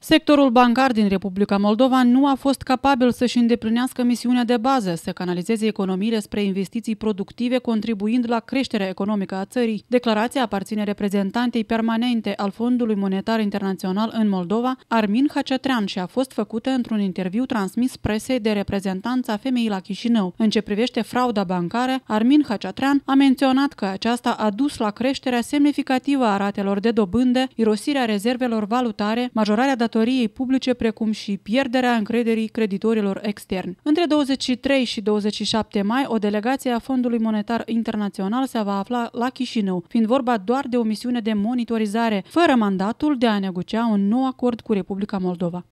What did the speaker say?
Sectorul bancar din Republica Moldova nu a fost capabil să-și îndeplinească misiunea de bază, să canalizeze economiile spre investiții productive, contribuind la creșterea economică a țării. Declarația aparține reprezentantei permanente al Fondului Monetar Internațional în Moldova, Armin Hacetrean, și a fost făcută într-un interviu transmis presei de reprezentanța femeii la Chișinău. În ce privește frauda bancară, Armin Hacetrean a menționat că aceasta a dus la creșterea semnificativă a ratelor de dobândă, irosirea rezervelor valutare, majorarea datoriei publice, precum și pierderea încrederii creditorilor externi. Între 23 și 27 mai, o delegație a Fondului Monetar Internațional se va afla la Chișinău, fiind vorba doar de o misiune de monitorizare, fără mandatul de a negocia un nou acord cu Republica Moldova.